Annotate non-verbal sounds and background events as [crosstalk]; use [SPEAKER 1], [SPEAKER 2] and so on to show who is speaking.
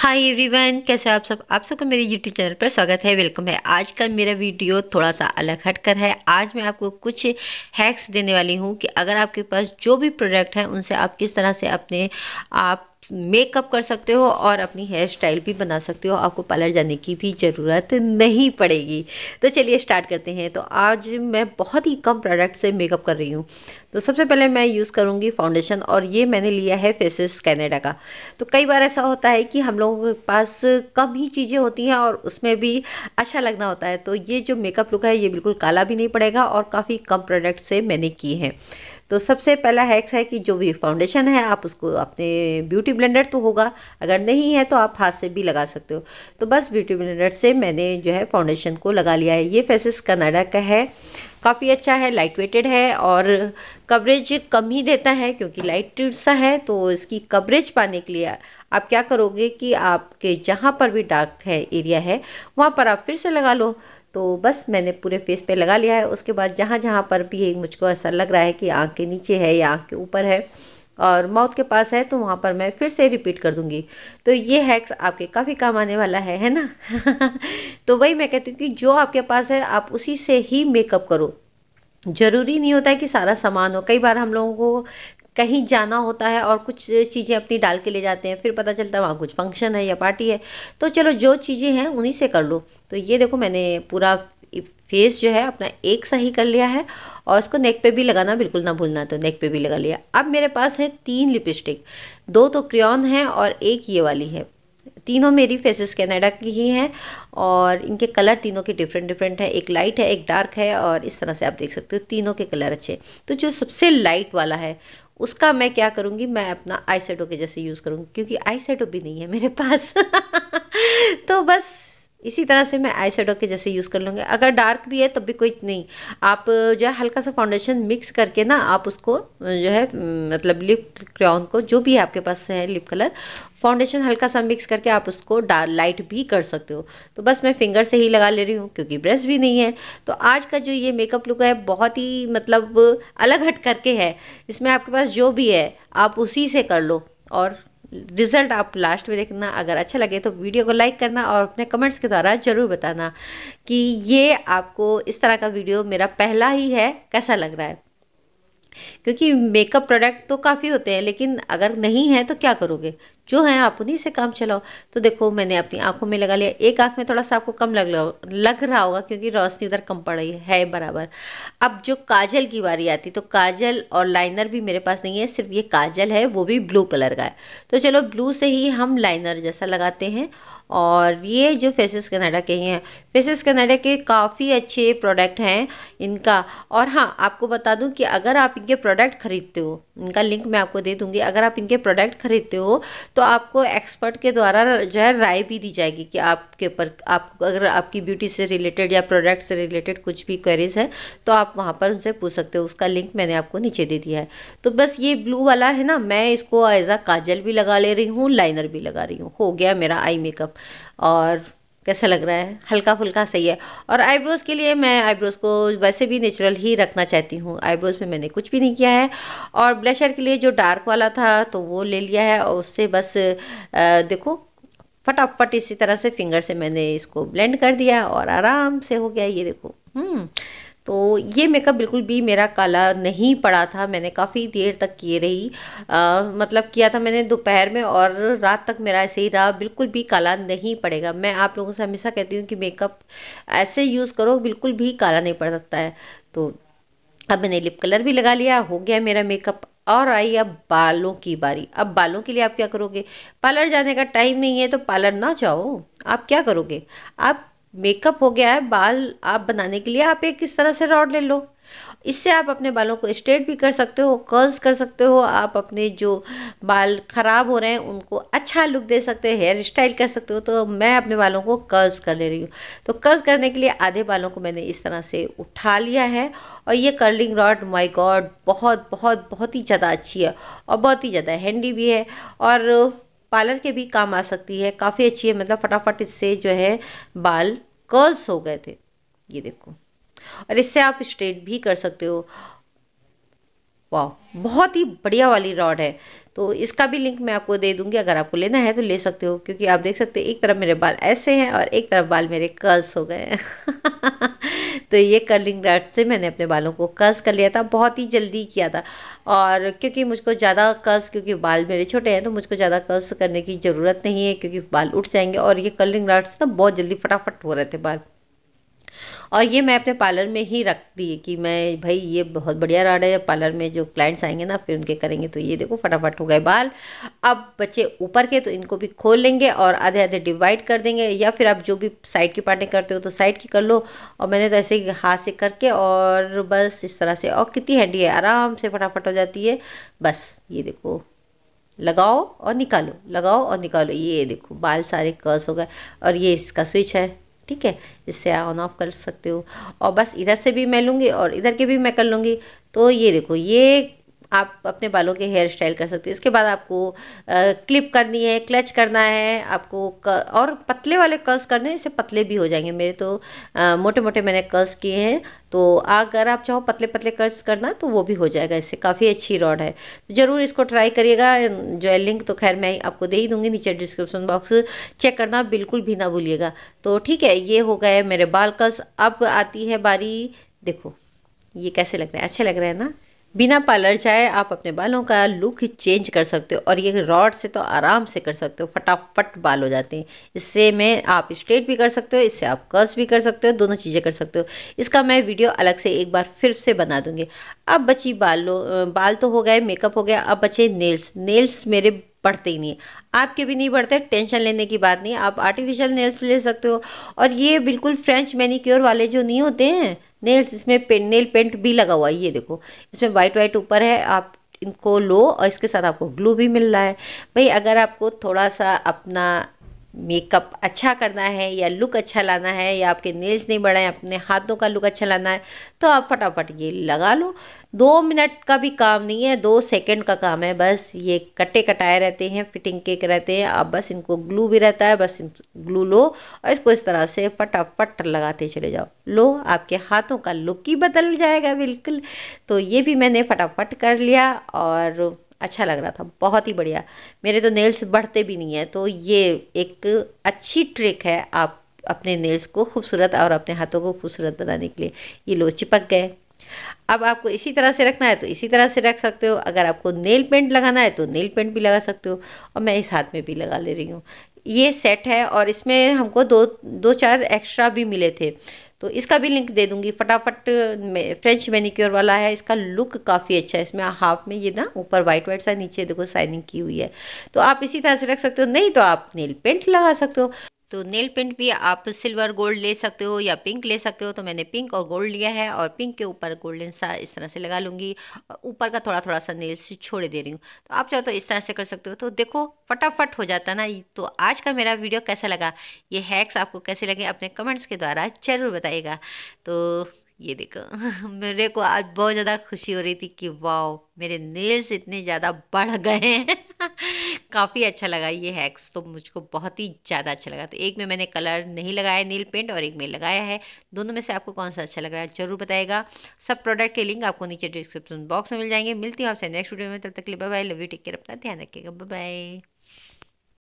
[SPEAKER 1] hi everyone कैसे हो आप सब आप सबका मेरे यूट्यूब चैनल पर स्वागत है वेलकम है आज का मेरा वीडियो थोड़ा सा अलग हटकर है आज मैं आपको कुछ हैक्स देने वाली हूँ कि अगर आपके पास जो भी प्रोडक्ट है उनसे आप किस तरह से अपने आप मेकअप कर सकते हो और अपनी हेयर स्टाइल भी बना सकते हो आपको पार्लर जाने की भी ज़रूरत नहीं पड़ेगी तो चलिए स्टार्ट करते हैं तो आज मैं बहुत ही कम प्रोडक्ट से मेकअप कर रही हूँ तो सबसे पहले मैं यूज़ करूँगी फाउंडेशन और ये मैंने लिया है फेसेस कैनेडा का तो कई बार ऐसा होता है कि हम लोगों के पास कम ही चीज़ें होती हैं और उसमें भी अच्छा लगना होता है तो ये जो मेकअप लुक है ये बिल्कुल काला भी नहीं पड़ेगा और काफ़ी कम प्रोडक्ट से मैंने की है तो सबसे पहला हैक्स है कि जो भी फाउंडेशन है आप उसको अपने ब्यूटी ब्लेंडर तो होगा अगर नहीं है तो आप हाथ से भी लगा सकते हो तो बस ब्यूटी ब्लेंडर से मैंने जो है फाउंडेशन को लगा लिया है ये फेसिस कनाडा का है काफ़ी अच्छा है लाइट वेटेड है और कवरेज कम ही देता है क्योंकि लाइट सा है तो इसकी कवरेज पाने के लिए आप क्या करोगे कि आपके जहाँ पर भी डार्क है एरिया है वहाँ पर आप फिर से लगा लो तो बस मैंने पूरे फेस पे लगा लिया है उसके बाद जहाँ जहाँ पर भी मुझको ऐसा लग रहा है कि आँख के नीचे है या आँख के ऊपर है और माउथ के पास है तो वहाँ पर मैं फिर से रिपीट कर दूँगी तो ये हैक्स आपके काफ़ी काम आने वाला है है ना [laughs] तो वही मैं कहती हूँ कि जो आपके पास है आप उसी से ही मेकअप करो ज़रूरी नहीं होता है कि सारा सामान हो कई बार हम लोगों को कहीं जाना होता है और कुछ चीज़ें अपनी डाल के ले जाते हैं फिर पता चलता है वहाँ कुछ फंक्शन है या पार्टी है तो चलो जो चीज़ें हैं उन्हीं से कर लो तो ये देखो मैंने पूरा फेस जो है अपना एक सा ही कर लिया है और इसको नेक पे भी लगाना बिल्कुल ना भूलना तो नेक पे भी लगा लिया अब मेरे पास है तीन लिपस्टिक दो तो क्रियॉन है और एक ये वाली है तीनों मेरी फेसेस कनाडा की ही हैं और इनके कलर तीनों के डिफरेंट डिफरेंट हैं एक लाइट है एक डार्क है और इस तरह से आप देख सकते हो तीनों के कलर अच्छे तो जो सबसे लाइट वाला है उसका मैं क्या करूँगी मैं अपना आई के जैसे यूज़ करूँगी क्योंकि आई भी नहीं है मेरे पास [laughs] तो बस इसी तरह से मैं आई के जैसे यूज़ कर लूँगी अगर डार्क भी है तब तो भी कोई नहीं आप जो है हल्का सा फाउंडेशन मिक्स करके ना आप उसको जो है मतलब लिप क्रॉन को जो भी आपके पास है लिप कलर फाउंडेशन हल्का सा मिक्स करके आप उसको डार लाइट भी कर सकते हो तो बस मैं फिंगर से ही लगा ले रही हूँ क्योंकि ब्रश भी नहीं है तो आज का जो ये मेकअप लुक है बहुत ही मतलब अलग हट करके है इसमें आपके पास जो भी है आप उसी से कर लो और रिज़ल्ट आप लास्ट में देखना अगर अच्छा लगे तो वीडियो को लाइक करना और अपने कमेंट्स के द्वारा ज़रूर बताना कि ये आपको इस तरह का वीडियो मेरा पहला ही है कैसा लग रहा है क्योंकि मेकअप प्रोडक्ट तो काफ़ी होते हैं लेकिन अगर नहीं है तो क्या करोगे जो है आप उन्हीं से काम चलाओ तो देखो मैंने अपनी आंखों में लगा लिया एक आंख में थोड़ा सा आपको कम लग लग रहा होगा क्योंकि रोशनी इधर कम पड़ रही है बराबर अब जो काजल की बारी आती तो काजल और लाइनर भी मेरे पास नहीं है सिर्फ ये काजल है वो भी ब्लू कलर का है तो चलो ब्लू से ही हम लाइनर जैसा लगाते हैं और ये जो फेसिस कनाडा के ही हैं फेसिस कनाडा के काफ़ी अच्छे प्रोडक्ट हैं इनका और हाँ आपको बता दूं कि अगर आप इनके प्रोडक्ट ख़रीदते हो इनका लिंक मैं आपको दे दूँगी अगर आप इनके प्रोडक्ट ख़रीदते हो तो आपको एक्सपर्ट के द्वारा जो है राय भी दी जाएगी कि आपके ऊपर आप अगर आपकी ब्यूटी से रिलेटेड या प्रोडक्ट से रिलेटेड कुछ भी क्वेरीज है तो आप वहाँ पर उनसे पूछ सकते हो उसका लिंक मैंने आपको नीचे दे दिया है तो बस ये ब्लू वाला है ना मैं इसको एज आ काजल भी लगा ले रही हूँ लाइनर भी लगा रही हूँ हो गया मेरा आई मेकअप और कैसा लग रहा है हल्का फुल्का सही है और आईब्रोज़ के लिए मैं आईब्रोज़ को वैसे भी नेचुरल ही रखना चाहती हूँ आईब्रोज़ में मैंने कुछ भी नहीं किया है और ब्लशर के लिए जो डार्क वाला था तो वो ले लिया है और उससे बस आ, देखो फटाफट इसी तरह से फिंगर से मैंने इसको ब्लेंड कर दिया और आराम से हो गया ये देखो हम्म, तो ये मेकअप बिल्कुल भी मेरा काला नहीं पड़ा था मैंने काफ़ी देर तक किए रही आ, मतलब किया था मैंने दोपहर में और रात तक मेरा ऐसे ही रहा बिल्कुल भी काला नहीं पड़ेगा मैं आप लोगों से हमेशा कहती हूँ कि मेकअप ऐसे यूज़ करो बिल्कुल भी काला नहीं पड़ सकता है तो अब मैंने लिप कलर भी लगा लिया हो गया मेरा मेकअप और आई अब बालों की बारी अब बालों के लिए आप क्या करोगे पार्लर जाने का टाइम नहीं है तो पार्लर ना जाओ आप क्या करोगे आप मेकअप हो गया है बाल आप बनाने के लिए आप एक किस तरह से रॉड ले लो इससे आप अपने बालों को स्ट्रेट भी कर सकते हो कर्ल्स कर सकते हो आप अपने जो बाल ख़राब हो रहे हैं उनको अच्छा लुक दे सकते हो हेयर स्टाइल कर सकते हो तो मैं अपने बालों को कर्ल्स कर ले रही हूँ तो कर्ल्स करने के लिए आधे बालों को मैंने इस तरह से उठा लिया है और ये कर्लिंग रॉड माय गॉड बहुत बहुत बहुत ही ज़्यादा अच्छी है और बहुत ही ज़्यादा हैंडी भी है और पार्लर के भी काम आ सकती है काफ़ी अच्छी है मतलब फटाफट इससे जो है बाल कर्ल्स हो गए थे ये देखो और इससे आप स्ट्रेट भी कर सकते हो वाह बहुत ही बढ़िया वाली रॉड है तो इसका भी लिंक मैं आपको दे दूंगी अगर आपको लेना है तो ले सकते हो क्योंकि आप देख सकते हो एक तरफ मेरे बाल ऐसे हैं और एक तरफ बाल मेरे कर्ल्स हो गए हैं [laughs] तो ये कर्लिंग रॉड से मैंने अपने बालों को कर्ल्स कर लिया था बहुत ही जल्दी किया था और क्योंकि मुझको ज़्यादा कर्ल्स क्योंकि बाल मेरे छोटे हैं तो मुझको ज़्यादा कर्ल्स करने की ज़रूरत नहीं है क्योंकि बाल उठ जाएंगे और ये कर्लिंग रॉड से ना बहुत जल्दी फटाफट हो रहे थे बाल और ये मैं अपने पार्लर में ही रख दी कि मैं भाई ये बहुत बढ़िया राड है पार्लर में जो क्लाइंट्स आएंगे ना फिर उनके करेंगे तो ये देखो फटाफट हो गए बाल अब बच्चे ऊपर के तो इनको भी खोल लेंगे और आधे आधे डिवाइड कर देंगे या फिर आप जो भी साइड की पार्टें करते हो तो साइड की कर लो और मैंने तो ऐसे हाथ से करके और बस इस तरह से और कितनी हैंडी है आराम से फटाफट हो जाती है बस ये देखो लगाओ और निकालो लगाओ और निकालो ये देखो बाल सारे कर्स हो गए और ये इसका स्विच है ठीक है इससे ऑन ऑफ कर सकते हो और बस इधर से भी मैं लूँगी और इधर के भी मैं कर लूँगी तो ये देखो ये आप अपने बालों के हेयर स्टाइल कर सकते हैं इसके बाद आपको क्लिप करनी है क्लच करना है आपको कर, और पतले वाले कर्ल्स करने इससे पतले भी हो जाएंगे मेरे तो आ, मोटे मोटे मैंने कर्ल्स किए हैं तो अगर आप चाहो पतले पतले कर्ल्स करना तो वो भी हो जाएगा इससे काफ़ी अच्छी रॉड है तो ज़रूर इसको ट्राई करिएगा जो है लिंक तो खैर मैं आपको दे ही दूँगी नीचे डिस्क्रिप्सन बॉक्स चेक करना बिल्कुल भी ना भूलिएगा तो ठीक है ये हो गए मेरे बाल कर्ल्स अब आती है बारी देखो ये कैसे लग रहा है अच्छा लग रहा है ना बिना पार्लर जाए आप अपने बालों का लुक चेंज कर सकते हो और ये रॉड से तो आराम से कर सकते हो फटाफट बाल हो जाते हैं इससे मैं आप स्ट्रेट भी कर सकते हो इससे आप कर्स भी कर सकते हो दोनों चीज़ें कर सकते हो इसका मैं वीडियो अलग से एक बार फिर से बना दूँगी अब बची बालों बाल तो हो गए मेकअप हो गया अब बचे नेल्स नेल्स मेरे बढ़ते ही नहीं आपके भी नहीं बढ़ते टेंशन लेने की बात नहीं आप आर्टिफिशियल नेल्स ले सकते हो और ये बिल्कुल फ्रेंच मैनीक्योर वाले जो नहीं होते हैं नेल्स इसमें पेंट नेल पेंट भी लगा हुआ है ये देखो इसमें वाइट वाइट ऊपर है आप इनको लो और इसके साथ आपको ग्लू भी मिल रहा है भाई अगर आपको थोड़ा सा अपना मेकअप अच्छा करना है या लुक अच्छा लाना है या आपके नेल्स नहीं बढ़ाए अपने हाथों का लुक अच्छा लाना है तो आप फटाफट ये लगा लो दो मिनट का भी काम नहीं है दो सेकंड का काम है बस ये कटे कटाए रहते हैं फिटिंग के रहते हैं आप बस इनको ग्लू भी रहता है बस ग्लू लो और इसको इस तरह से फटाफट लगाते चले जाओ लो आपके हाथों का लुक ही बदल जाएगा बिल्कुल तो ये भी मैंने फटाफट कर लिया और अच्छा लग रहा था बहुत ही बढ़िया मेरे तो नेल्स बढ़ते भी नहीं है तो ये एक अच्छी ट्रिक है आप अपने नेल्स को खूबसूरत और अपने हाथों को खूबसूरत बनाने के लिए ये लो चिपक गए अब आपको इसी तरह से रखना है तो इसी तरह से रख सकते हो अगर आपको नेल पेंट लगाना है तो नेल पेंट भी लगा सकते हो और मैं इस हाथ में भी लगा ले रही हूँ ये सेट है और इसमें हमको दो दो चार एक्स्ट्रा भी मिले थे तो इसका भी लिंक दे दूँगी फटाफट फ्रेंच मैनिक्योर वाला है इसका लुक काफ़ी अच्छा है इसमें हाफ में ये ना ऊपर वाइट वाइट सा नीचे देखो साइनिंग की हुई है तो आप इसी तरह से रख सकते हो नहीं तो आप नेल पेंट लगा सकते हो तो नेल पेंट भी आप सिल्वर गोल्ड ले सकते हो या पिंक ले सकते हो तो मैंने पिंक और गोल्ड लिया है और पिंक के ऊपर गोल्डन सा इस तरह से लगा लूँगी और ऊपर का थोड़ा थोड़ा सा नेल्स छोड़ दे रही हूँ तो आप चाहो तो इस तरह से कर सकते हो तो देखो फटाफट हो जाता ना तो आज का मेरा वीडियो कैसा लगा ये हैक्स आपको कैसे लगे अपने कमेंट्स के द्वारा ज़रूर बताइएगा तो ये देखो [laughs] मेरे को आज बहुत ज़्यादा खुशी हो रही थी कि वाओ मेरे नेल्स इतने ज़्यादा बढ़ गए हैं [laughs] काफ़ी अच्छा लगा ये हैक्स तो मुझको बहुत ही ज़्यादा अच्छा लगा तो एक में मैंने कलर नहीं लगाया नील पेंट और एक में लगाया है दोनों में से आपको कौन सा अच्छा लग रहा है ज़रूर बताएगा सब प्रोडक्ट के लिंक आपको नीचे डिस्क्रिप्शन बॉक्स में मिल जाएंगे मिलती हूँ आपसे नेक्स्ट वीडियो में तब तक लिए bye love you take care अपना ध्यान रखिएगा बाय